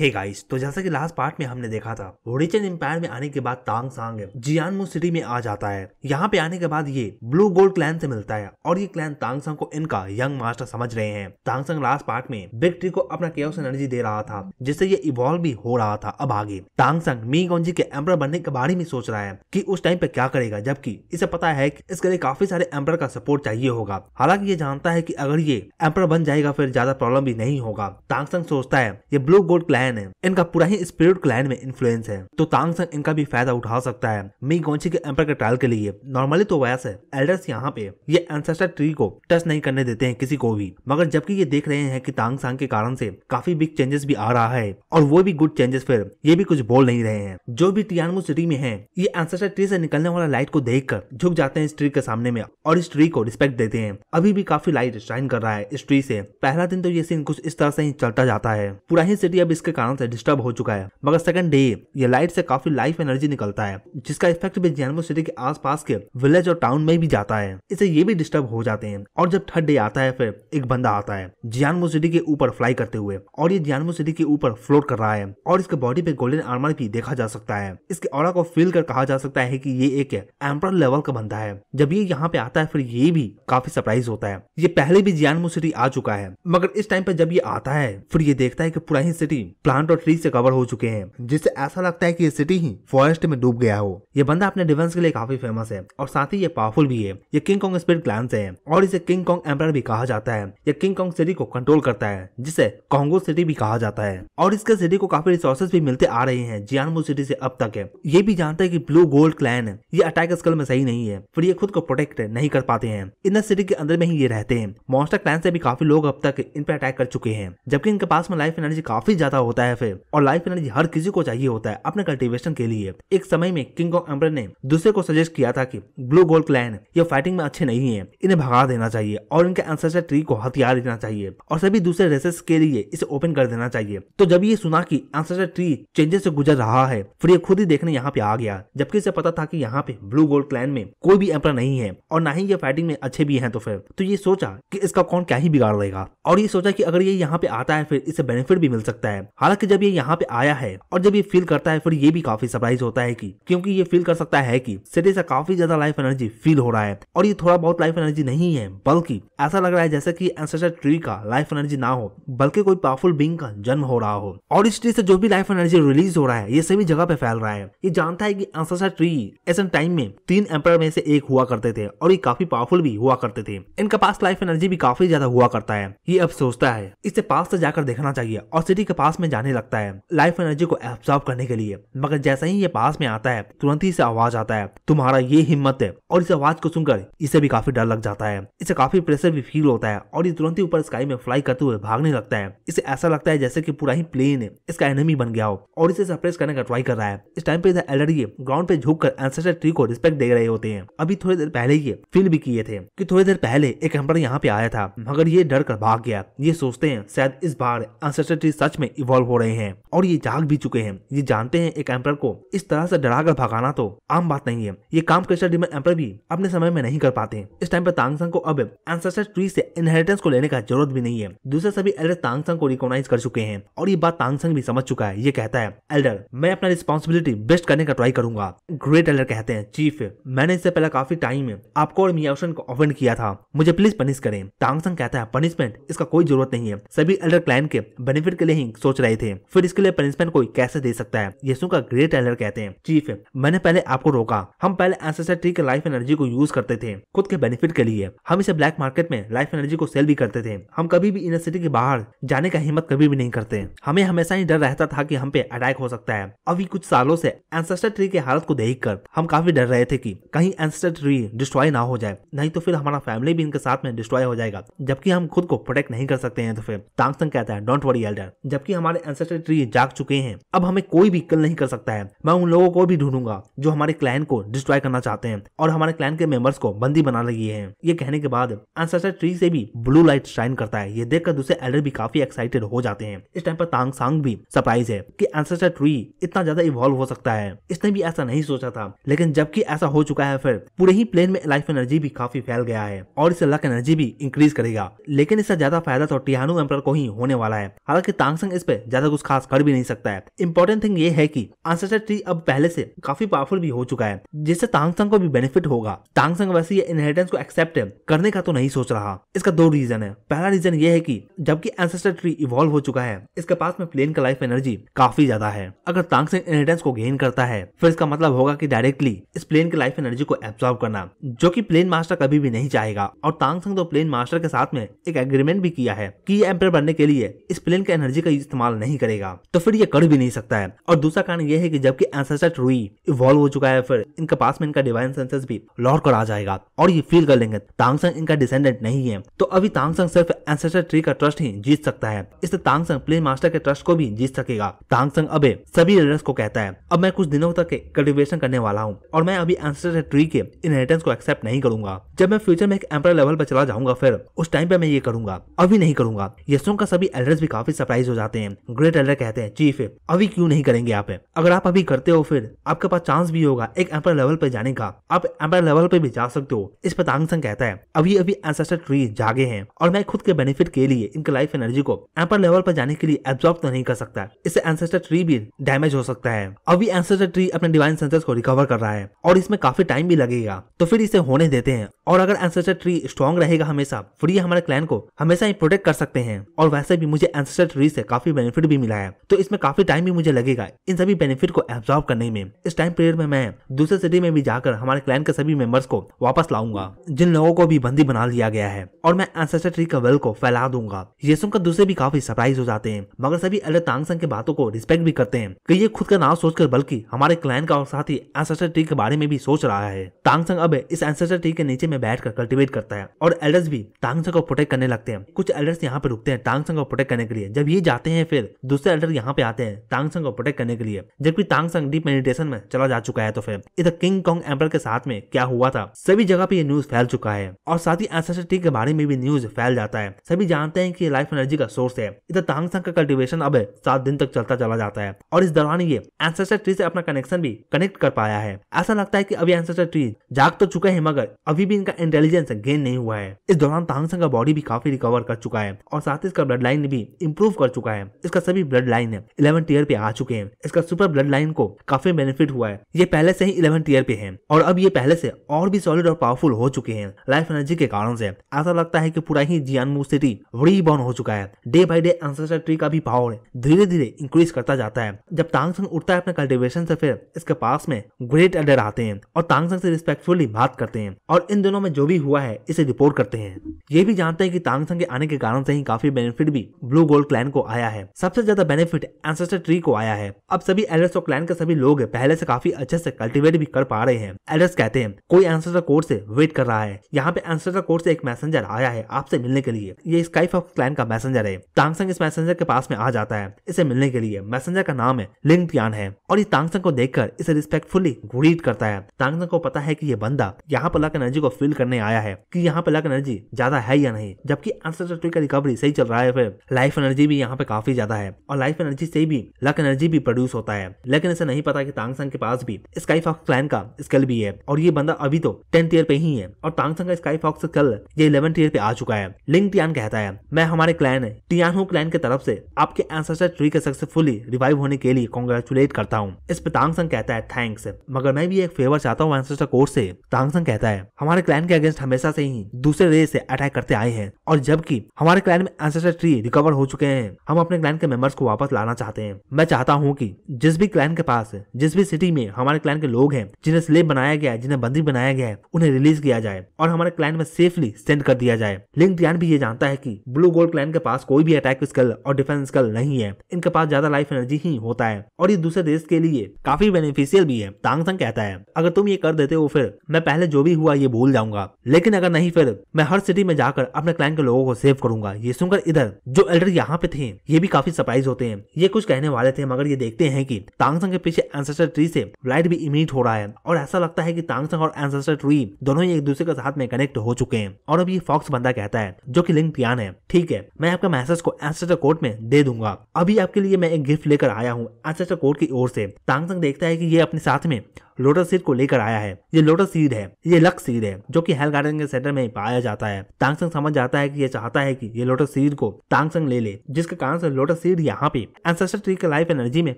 हे hey guys तो जैसा कि लास्ट पार्ट में हमने देखा था होरिचन एम्पायर में आने के बाद तांग सांग जियानमो सिटी में आ जाता है यहाँ पे आने के बाद ये ब्लू गोल्ड क्लैन से मिलता है और ये क्लैन तांग सांग को इनका यंग मास्टर समझ रहे हैं तांग सांग लास्ट पार्ट में बिग ट्री को अपना केयर एनर्जी दे रहा था जिससे ये इवॉल्व भी हो रहा था अब आगे तांग सांग मी गोंजी के एम्पर बनने के बारे में सोच रहा है की उस टाइम पे क्या करेगा जबकि इसे पता है की इसके लिए काफी सारे एम्पर का सपोर्ट चाहिए होगा हालांकि ये जानता है की अगर ये एम्पर बन जाएगा फिर ज्यादा प्रॉब्लम भी नहीं होगा तांग सांग सोचता है ये ब्लू गोल्ड क्लैन क्लैन है इनका पूरा ही स्पिरिट क्लैन में इन्फ्लुएंस है तो तांग संग इनका भी फायदा उठा सकता है मी गोंची के एम्पर के ट्रायल के लिए नॉर्मली तो वैस है एल्डर्स यहाँ पे ये एंसेस्टर ट्री को टच नहीं करने देते हैं किसी को भी मगर जबकि ये देख रहे हैं की तांग सांग के कारण से काफी बिग चेंजेस भी आ रहा है और वो भी गुड चेंजेस फिर ये भी कुछ बोल नहीं रहे हैं जो भी टियानमो सिटी में है ये एंसेस्टर ट्री से निकलने वाला लाइट को देख कर झुक जाते हैं इस ट्री के सामने में और इस ट्री को रिस्पेक्ट देते हैं अभी भी काफी लाइट शाइन कर रहा है इस ट्री से पहला दिन तो ये सीन कुछ इस तरह से ही चलता जाता है पूरा ही सिटी अब इसके के कारण से डिस्टर्ब हो चुका है मगर सेकंड डे ये लाइट से काफी लाइफ एनर्जी निकलता है जिसका इफेक्ट भी जैनबो सिटी के आसपास के विलेज और टाउन में भी जाता है इससे ये भी डिस्टर्ब हो जाते हैं और जब थर्ड डे आता है फिर एक बंदा आता है जियानमो सिटी के ऊपर फ्लाई करते हुए और ये जियानमो सिटी के ऊपर फ्लोट कर रहा है और इसके बॉडी पे गोल्डन आर्मर भी देखा जा सकता है इसके और को फील कर कहा जा सकता है की ये एक एम्पर लेवल का बंदा है जब ये यहाँ पे आता है फिर ये भी काफी सरप्राइज होता है ये पहले भी जियानमो सिटी आ चुका है मगर इस टाइम पे जब ये आता है फिर ये देखता है की पुरानी सिटी प्लांट और ट्री से कवर हो चुके हैं जिससे ऐसा लगता है कि ये सिटी ही फॉरेस्ट में डूब गया हो ये बंदा अपने डिफेंस के लिए काफी फेमस है और साथ ही ये पावरफुल भी है ये किंग कॉन्ग स्पिरिट क्लैन से है और इसे किंग कॉन्ग एम्पर भी कहा जाता है ये किंग कॉन्ग सिटी को कंट्रोल करता है जिसे कॉन्गो सिटी भी कहा जाता है और इसके सिटी को काफी रिसोर्सेज भी मिलते आ रहे हैं जियानमू सिटी से अब तक है ये भी जानता है की ब्लू गोल्ड क्लैन ये अटैक स्कल में सही नहीं है फिर ये खुद को प्रोटेक्ट नहीं कर पाते हैं इन सिटी के अंदर में ही ये रहते हैं मॉन्स्टर क्लैन से भी काफी लोग अब तक इन पे अटैक कर चुके हैं जबकि इनके पास में लाइफ एनर्जी काफी ज्यादा हो होता है फिर और लाइफ एनर्जी हर किसी को चाहिए होता है अपने कल्टीवेशन के लिए एक समय में किंग ऑफ एम्पर ने दूसरे को सजेस्ट किया था कि ब्लू गोल्ड क्लैन ये फाइटिंग में अच्छे नहीं है इन्हें भगा देना चाहिए और इनके एंसेस्टर ट्री को हथियार देना चाहिए और सभी दूसरे रेसेस के लिए इसे ओपन कर देना चाहिए तो जब ये सुना की एंसेस्टर ट्री चेंजेस से गुजर रहा है फिर ये खुद ही देखने यहाँ पे आ गया जबकि इसे पता था की यहाँ पे ब्लू गोल्ड क्लैन में कोई भी एम्पर नहीं है और ना ही ये फाइटिंग में अच्छे भी है तो फिर तो ये सोचा की इसका कौन क्या ही बिगाड़ देगा और ये सोचा की अगर ये यहाँ पे आता है फिर इसे बेनिफिट भी मिल सकता है हालांकि जब ये यहाँ पे आया है और जब ये फील करता है फिर ये भी काफी सरप्राइज होता है कि क्योंकि ये फील कर सकता है कि सिटी से काफी ज्यादा लाइफ एनर्जी फील हो रहा है और ये थोड़ा बहुत लाइफ एनर्जी नहीं है बल्कि ऐसा लग रहा है जैसे कि एंसेस्टर ट्री का लाइफ एनर्जी ना हो बल्कि कोई पावरफुल बींग का जन्म हो रहा हो और इस ट्री से जो भी लाइफ एनर्जी रिलीज हो रहा है ये सभी जगह पे फैल रहा है ये जानता है कि एंसेस्टर ट्री ऐसे टाइम में तीन एम्पर में से एक हुआ करते थे और ये काफी पावरफुल भी हुआ करते थे इनका पास लाइफ एनर्जी भी काफी ज्यादा हुआ करता है ये अब सोचता है इससे पास से जाकर देखना चाहिए और सिटी के पास में में जाने लगता है लाइफ एनर्जी को एब्जॉर्ब करने के लिए मगर जैसा ही ये पास में आता है तुरंत ही इसे आवाज आता है तुम्हारा ये हिम्मत है और इस आवाज को सुनकर इसे भी काफी डर लग जाता है इसे काफी प्रेशर भी फील होता है और ये तुरंत ही ऊपर स्काई में फ्लाई करते हुए भागने लगता है इसे ऐसा लगता है जैसे की पूरा ही प्लेन है इसका एनमी बन गया हो और इसे सप्रेस करने का ट्राई कर रहा है इस टाइम पे इधर एलडी ग्राउंड पे झुक कर एंसेस्टर ट्री को रिस्पेक्ट दे रहे होते हैं अभी थोड़ी देर पहले ये फील भी किए थे कि थोड़ी देर पहले एक हेम्पर यहाँ पे आया था मगर ये डर कर भाग गया ये सोचते हैं शायद इस बार एंसेस्टर ट्री सच में इवॉल्व इन्वॉल्व हो रहे हैं और ये जाग भी चुके हैं ये जानते हैं एक एम्पर को इस तरह से डरा कर भगाना तो आम बात नहीं है ये काम क्रिस्टर डिमर एम्पर भी अपने समय में नहीं कर पाते इस टाइम पर तांगसंग को अब एंसेस्टर ट्री से इनहेरिटेंस को लेने का जरूरत भी नहीं है दूसरे सभी एल्डर तांगसंग को रिकॉग्नाइज कर चुके हैं और ये बात तांगसंग भी समझ चुका है ये कहता है एल्डर मैं अपना रिस्पॉन्सिबिलिटी बेस्ट करने का ट्राई करूंगा ग्रेट एल्डर कहते हैं चीफ मैंने इससे पहले काफी टाइम में आपको और मियाशन को ऑफेंड किया था मुझे प्लीज पनिश करें तांगसंग कहता है पनिशमेंट इसका कोई जरूरत नहीं है सभी एल्डर क्लाइन के बेनिफिट के लिए ही सोच रहे बताए थे फिर इसके लिए पनिशमेंट कोई कैसे दे सकता है यीशु का ग्रेट टेलर कहते हैं चीफ मैंने पहले आपको रोका हम पहले एंसेस्टर ट्री के लाइफ एनर्जी को यूज करते थे खुद के बेनिफिट के लिए हम इसे ब्लैक मार्केट में लाइफ एनर्जी को सेल भी करते थे हम कभी भी सिटी के बाहर जाने का हिम्मत कभी भी नहीं करते हमें हमेशा ही डर रहता था कि हम पे अटैक हो सकता है अभी कुछ सालों से एंसेस्टर ट्री के हालत को देख कर हम काफी डर रहे थे कि कहीं एंसेस्टर ट्री डिस्ट्रॉय ना हो जाए नहीं तो फिर हमारा फैमिली भी इनके साथ में डिस्ट्रॉय हो जाएगा जबकि हम खुद को प्रोटेक्ट नहीं कर सकते हैं तो फिर तांगसंग कहता है डोंट वरी एल्डर जबकि हमारे हमारे एंसेस्टर ट्री जाग चुके हैं अब हमें कोई भी कल नहीं कर सकता है मैं उन लोगों को भी ढूंढूंगा जो हमारे क्लाइन को डिस्ट्रॉय करना चाहते हैं और हमारे क्लाइन के मेंबर्स को बंदी बना लगी है ये कहने के बाद एंसेस्टर ट्री से भी ब्लू लाइट शाइन करता है ये देखकर दूसरे एल्डर भी काफी एक्साइटेड हो जाते हैं इस टाइम पर तांग सांग भी सरप्राइज है की एंसेस्टर ट्री इतना ज्यादा इवॉल्व हो सकता है इसने भी ऐसा नहीं सोचा था लेकिन जबकि ऐसा हो चुका है फिर पूरे ही प्लेन में लाइफ एनर्जी भी काफी फैल गया है और इसे लक एनर्जी भी इंक्रीज करेगा लेकिन इससे ज्यादा फायदा तो टिहानू एम्पर को ही होने वाला है हालांकि तांगसंग इस पे ज्यादा कुछ खास कर भी नहीं सकता है इम्पोर्टेंट थिंग ये है की आंसर ट्री अब पहले से काफी पावरफुल भी हो चुका है जिससे तांगसंग को भी बेनिफिट होगा तांगसंग वैसे ये इनहेरिटेंस को एक्सेप्ट करने का तो नहीं सोच रहा इसका दो रीजन है पहला रीजन ये है कि जबकि एंसेस्टर ट्री इवॉल्व हो चुका है इसके पास में प्लेन का लाइफ एनर्जी काफी ज्यादा है अगर तांगसंग इनहेरिटेंस को गेन करता है फिर इसका मतलब होगा कि डायरेक्टली इस प्लेन के लाइफ एनर्जी को एब्सॉर्व करना जो की प्लेन मास्टर कभी भी नहीं चाहेगा और तांगसंग तो प्लेन मास्टर के साथ में एक एग्रीमेंट भी किया है कि एम्पेयर एम्पर बनने के लिए इस प्लेन के एनर्जी का इस्तेमाल इस्तेमाल नहीं करेगा तो फिर ये कर भी नहीं सकता है और दूसरा कारण यह है कि जबकि एंसेस्टर इवॉल्व हो चुका है फिर इनके पास में इनका डिवाइन सेंसेस भी लौट कर आ जाएगा और ये फील कर लेंगे तांगसंग इनका डिसेंडेंट नहीं है तो अभी तांगसंग सिर्फ एंसेस्टर ट्री का ट्रस्ट ही जीत सकता है इससे तांगसंग प्ले मास्टर के ट्रस्ट को भी जीत सकेगा तांगसंग अबे सभी रेडर्स को कहता है अब मैं कुछ दिनों तक कल्टिवेशन करने वाला हूँ और मैं अभी एंसेस्टर ट्री के इनहेरिटेंस को एक्सेप्ट नहीं करूंगा जब मैं फ्यूचर में एक एम्पायर लेवल पर चला जाऊंगा फिर उस टाइम पे मैं ये करूंगा अभी नहीं करूंगा यशों का सभी एल्डर्स भी काफी सरप्राइज हो जाते हैं ग्रेट एल्डर कहते हैं चीफ अभी क्यों नहीं करेंगे आप अगर आप अभी करते हो फिर आपके पास चांस भी होगा एक एम्पायर लेवल पे जाने का आप एम्पायर लेवल पे भी जा सकते हो इस पर तांगसंग कहता है अभी अभी एंसेस्टर ट्री जागे हैं और मैं खुद के बेनिफिट के लिए इनके लाइफ एनर्जी को एम्पायर लेवल पर जाने के लिए एब्जॉर्ब तो नहीं कर सकता इससे एंसेस्टर ट्री भी डैमेज हो सकता है अभी एंसेस्टर ट्री अपने डिवाइन सेंसर्स को रिकवर कर रहा है और इसमें काफी टाइम भी लगेगा तो फिर इसे होने देते हैं और अगर एंसेस्टर ट्री स्ट्रॉन्ग रहेगा हमेशा फिर ये हमारे क्लैन को हमेशा ही प्रोटेक्ट कर सकते हैं और वैसे भी मुझे एंसेस्टर ट्री से काफी बेनिफिट बेनिफिट भी मिला है तो इसमें काफी टाइम भी मुझे लगेगा इन सभी बेनिफिट को एब्जॉर्व करने में इस टाइम पीरियड में मैं दूसरे सिटी में भी जाकर हमारे क्लैन के सभी मेंबर्स को वापस लाऊंगा जिन लोगों को भी बंदी बना लिया गया है और मैं एंसेस्ट्री का वेल को फैला दूंगा ये सुनकर दूसरे भी काफी सरप्राइज हो जाते हैं मगर सभी अलग संघ के बातों को रिस्पेक्ट भी करते हैं कि ये खुद का नाम सोचकर बल्कि हमारे क्लाइंट का और साथ ही एंसेस्ट्री ट्री के बारे में भी सोच रहा है संघ अब इस एंसेस्ट्री ट्री के नीचे में बैठ कर कल्टिवेट करता है और एल्डर्स भी संघ को प्रोटेक्ट करने लगते हैं कुछ एल्डर्स यहाँ पे रुकते हैं संघ को प्रोटेक्ट करने के लिए जब ये जाते हैं फिर फिर दूसरे एल्डर यहाँ पे आते हैं तांगसंग को प्रोटेक्ट करने के लिए जबकि तांगसंग डीप मेडिटेशन में चला जा चुका है तो फिर इधर किंग कॉन्ग एम्पर के साथ में क्या हुआ था सभी जगह पे ये न्यूज फैल चुका है और साथ ही एसेसिटी के बारे में भी न्यूज फैल जाता है सभी जानते हैं की लाइफ एनर्जी का सोर्स है इधर तांगसंग का कल्टिवेशन अब सात दिन तक चलता चला जाता है और इस दौरान ये एंसेस्टर ट्री से अपना कनेक्शन भी कनेक्ट कर पाया है ऐसा लगता है कि अभी एंसेस्टर ट्री जाग तो चुके हैं मगर अभी भी इनका इंटेलिजेंस गेन नहीं हुआ है इस दौरान तांगसंग का बॉडी भी काफी रिकवर कर चुका है और साथ ही इसका ब्लड लाइन भी इम्प्रूव कर चुका है इसका सभी ब्लड लाइन है इलेवन टीयर पे आ चुके हैं इसका सुपर ब्लड लाइन को काफी बेनिफिट हुआ है ये पहले से ही इलेवन टीयर पे है और अब ये पहले से और भी सॉलिड और पावरफुल हो चुके हैं लाइफ एनर्जी के कारण से ऐसा लगता है की पूरा ही जियान सिटी बॉर्न हो चुका है day by day ancestor tree का भी पावर धीरे धीरे इंक्रीज करता जाता है जब तांगसंग उठता है अपने कल्टिवेशन से फिर इसके पास में ग्रेट एडर आते हैं और संग से रिस्पेक्टफुली बात करते हैं और इन दोनों में जो भी हुआ है इसे रिपोर्ट करते हैं ये भी जानते हैं कि तांगसंग के आने के कारण से ही काफी बेनिफिट भी ब्लू गोल्ड क्लैन को आया है सबसे ज्यादा बेनिफिट एंसेस्टर ट्री को आया है अब सभी एलर्स और क्लैन के सभी लोग पहले से काफी अच्छे से कल्टीवेट भी कर पा रहे हैं एलर्स कहते हैं कोई एंसेस्टर कोर्ट से वेट कर रहा है यहाँ पे एंसेस्टर कोर्ट से एक मैसेजर आया है आपसे मिलने के लिए ये स्काइफ ऑफ क्लैन का मैसेजर है तांगसंग इस मैसेजर के पास में आ जाता है इसे मिलने के लिए मैसेजर का नाम है लिंग पियान है और ये तांगसंग को देखकर इसे रिस्पेक्टफुली ग्रीट करता है तांगसंग को पता है की ये बंदा यहाँ पर लक एनर्जी को फील करने आया है की यहाँ पे लक एनर्जी ज्यादा है या नहीं जबकि एंसेस्टर ट्री का रिकवरी सही चल रहा है फिर लाइफ एनर्जी भी यहाँ पे काफी ज्यादा ज्यादा है और लाइफ एनर्जी से भी लक एनर्जी भी प्रोड्यूस होता है लेकिन ऐसा नहीं पता की तांगसंग के पास भी स्काई फॉक्स क्लैन का स्किल भी है और ये बंदा अभी तो टेंथ ईयर पे ही है और तांगसंग का स्काई फॉक्स स्किल ये इलेवंथ ईयर पे आ चुका है लिंग टियान कहता है मैं हमारे क्लैन टियान हूँ क्लैन की तरफ से आपके एंसेस्टर ट्री के सक्सेसफुली रिवाइव होने के लिए कॉन्ग्रेचुलेट करता हूँ इस पे तांगसंग कहता है थैंक्स मगर मैं भी एक फेवर चाहता हूँ एंसेस्टर कोर्स से तांगसंग कहता है हमारे क्लैन के अगेंस्ट हमेशा से ही दूसरे रेस से अटैक करते आए हैं और जबकि हमारे क्लैन में एंसेस्टर ट्री रिकवर हो चुके हैं हम अपने क्लैन के मेंबर्स को वापस लाना चाहते हैं मैं चाहता हूँ कि जिस भी क्लैन के पास जिस भी सिटी में हमारे क्लैन के लोग हैं जिन्हें स्लेब बनाया गया है जिन्हें बंदी बनाया गया है उन्हें रिलीज किया जाए और हमारे क्लैन में सेफली सेंड कर दिया जाए लिंक ध्यान भी ये जानता है की ब्लू गोल्ड क्लैन के पास कोई भी अटैक स्किल और डिफेंस स्किल नहीं है इनके पास ज्यादा लाइफ एनर्जी ही होता है और ये दूसरे देश के लिए काफी बेनिफिशियल भी है संग कहता है अगर तुम ये कर देते हो फिर मैं पहले जो भी हुआ ये भूल जाऊंगा लेकिन अगर नहीं फिर मैं हर सिटी में जाकर अपने क्लाइंट के लोगों को सेव करूंगा ये सुनकर इधर जो एल्डर यहाँ पे थे ये भी काफी सरप्राइज होते हैं ये कुछ कहने वाले थे मगर ये देखते हैं कि तांगसंग के पीछे एंसेस्टर ट्री से लाइट भी इमिट हो रहा है और ऐसा लगता है कि तांगसंग और एंसेस्टर ट्री दोनों ही एक दूसरे के साथ में कनेक्ट हो चुके हैं और अब ये फॉक्स बंदा कहता है जो की लिंक पियान है ठीक है मैं आपका मैसेज को एंसेस्टर कोर्ट में दे दूंगा अभी आपके लिए मैं एक गिफ्ट लेकर आया हूँ एंसेस्टर कोर्ट की ओर से तांगसंग देखता है की ये अपने साथ में लोटस सीड को लेकर आया है ये लोटस सीड है ये लक सीड है जो की हेल गार्डन के सेंटर में पाया जाता है तांगसंग समझ जाता है की ये चाहता है की ये लोटस सीड को तांगसंग ले ले जिसके कारण से लोटस सीड यहाँ पे एंसेस्टर ट्री के लाइफ एनर्जी में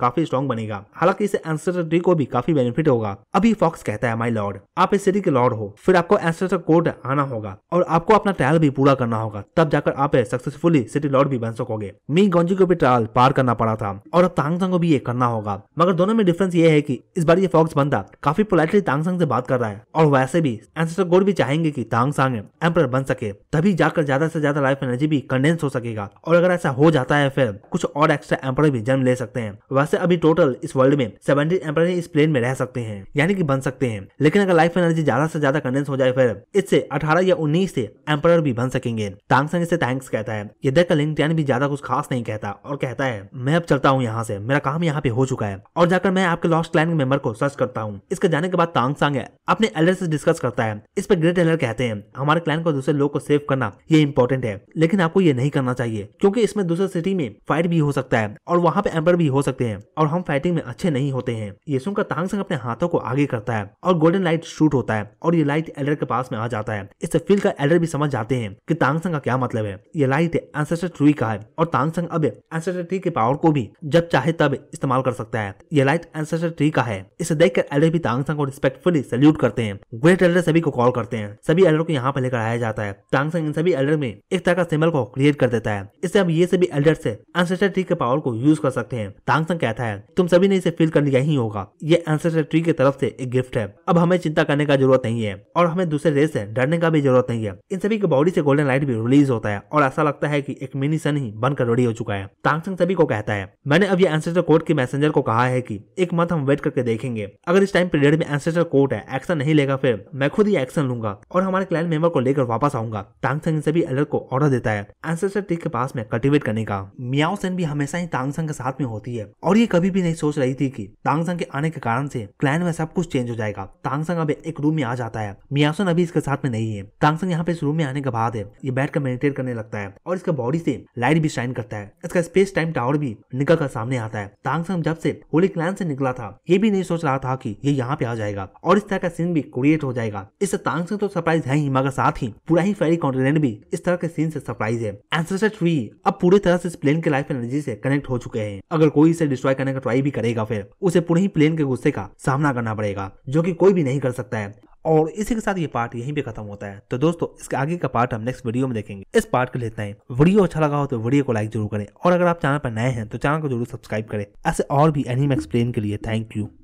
काफी स्ट्रॉन्ग बनेगा हालांकि इसे एंसेस्टर ट्री को भी काफी बेनिफिट होगा अभी फॉक्स कहता है माई लॉर्ड आप इस सिटी के लॉर्ड हो फिर आपको एंसेस्टर कोर्ट आना होगा और आपको अपना ट्रायल भी पूरा करना होगा तब जाकर आप सक्सेसफुली सिटी लॉर्ड भी बन सकोगे मी गौजी को भी ट्रायल पार करना पड़ा था और अब तांगसंग को भी ये करना होगा मगर दोनों में डिफरेंस ये है की इस बार ये फॉक्स बंदा काफी पोलाइटली तांगसांग से बात कर रहा है और वैसे भी एंसेस्टर गोड भी चाहेंगे कि तांगसांग एम्पर बन सके तभी जाकर ज्यादा से ज्यादा लाइफ एनर्जी भी कंडेंस हो सकेगा और अगर ऐसा हो जाता है फिर कुछ और एक्स्ट्रा एम्पर भी जन्म ले सकते हैं वैसे अभी टोटल इस वर्ल्ड में सेवेंटी एम्पर इस प्लेन में रह सकते हैं यानी कि बन सकते हैं लेकिन अगर लाइफ एनर्जी ज्यादा से ज्यादा कंडेंस हो जाए फिर इससे अठारह या उन्नीस से एम्पर भी बन सकेंगे तांगसंग इसे थैंक्स कहता है ये देखकर टैन भी ज्यादा कुछ खास नहीं कहता और कहता है मैं अब चलता हूँ यहाँ से मेरा काम यहाँ पे हो चुका है और जाकर मैं आपके लॉस्ट क्लाइन मेंबर को सर्च करता हूँ हूँ इसके जाने के बाद तांग सांग है अपने एलर से डिस्कस करता है इस पर ग्रेट एलर कहते हैं हमारे क्लाइंट को दूसरे लोग को सेव करना ये इम्पोर्टेंट है लेकिन आपको ये नहीं करना चाहिए क्योंकि इसमें दूसरे सिटी में फाइट भी हो सकता है और वहाँ पे एम्पर भी हो सकते हैं और हम फाइटिंग में अच्छे नहीं होते हैं ये सुनकर तांग संग अपने हाथों को आगे करता है और गोल्डन लाइट शूट होता है और ये लाइट एलर के पास में आ जाता है इससे फील का एलर भी समझ जाते हैं की तांग संग का क्या मतलब है ये लाइट एंसेस्टर ट्री का है और तांग संग अब एंसेस्टर ट्री के पावर को भी जब चाहे तब इस्तेमाल कर सकता है ये लाइट एंसेस्टर ट्री का है इसे देख कर एल्डर भी तांगसंग को रिस्पेक्टफुली सल्यूट करते हैं ग्रेट एल्डर सभी को कॉल करते हैं सभी एल्डर को यहाँ पर लेकर आया जाता है तांगसंग इन सभी एल्डर में एक तरह का सिंबल को क्रिएट कर देता है इससे अब ये सभी एल्डर से एंसेस्टर ट्री के पावर को यूज कर सकते हैं तांगसंग कहता है तुम सभी ने इसे फील कर लिया ही होगा ये एंसेस्टर ट्री की तरफ से एक गिफ्ट है अब हमें चिंता करने का जरूरत नहीं है और हमें दूसरे रेस से डरने का भी जरूरत नहीं है इन सभी के बॉडी से गोल्डन लाइट भी रिलीज होता है और ऐसा लगता है की एक मिनी सन ही बनकर रेडी हो चुका है तांगसंग सभी को कहता है मैंने अब ये एंसेस्टर कोर्ट के मैसेजर को कहा है की एक मंथ हम वेट करके देखेंगे अगर इस टाइम पीरियड में एंसेस्टर कोर्ट है एक्शन नहीं लेगा फिर मैं खुद ही एक्शन लूंगा और हमारे क्लैन मेंबर को लेकर वापस आऊंगा तांगसंग से भी अलर्ट को ऑर्डर देता है एंसेस्टर टिक के पास में कल्टिवेट करने का मियाओ सेन भी हमेशा ही संग के साथ में होती है और ये कभी भी नहीं सोच रही थी टांग संग के आने के कारण से क्लैन में सब कुछ चेंज हो जाएगा संग अब एक रूम में आ जाता है सेन अभी इसके साथ में नहीं है संग यहाँ पे इस रूम में आने के बाद है ये बैठ कर मेडिटेट करने लगता है और इसके बॉडी से लाइट भी शाइन करता है इसका स्पेस टाइम टावर भी निकल कर सामने आता है तांगसंग जब से होली क्लैन से निकला था ये भी नहीं सोच रहा था कि ये यहाँ पे आ जाएगा और इस तरह का सीन भी क्रिएट हो जाएगा इस तांग से तो सरप्राइज है ही मगर साथ ही पूरा ही फेरी कॉन्टिनेंट भी इस तरह के सीन से सरप्राइज है एंसर ट्री अब पूरी तरह से इस प्लेन के लाइफ एनर्जी से कनेक्ट हो चुके हैं अगर कोई इसे डिस्ट्रॉय करने का ट्राई भी करेगा फिर उसे पूरे ही प्लेन के गुस्से का सामना करना पड़ेगा जो की कोई भी नहीं कर सकता है और इसी के साथ ये पार्ट यहीं पे खत्म होता है तो दोस्तों इसके आगे का पार्ट हम नेक्स्ट वीडियो में देखेंगे इस पार्ट के लिए इतना ही वीडियो अच्छा लगा हो तो वीडियो को लाइक जरूर करें और अगर आप चैनल पर नए हैं तो चैनल को जरूर सब्सक्राइब करें ऐसे और भी एनिम एक्सप्लेन के लिए थैंक यू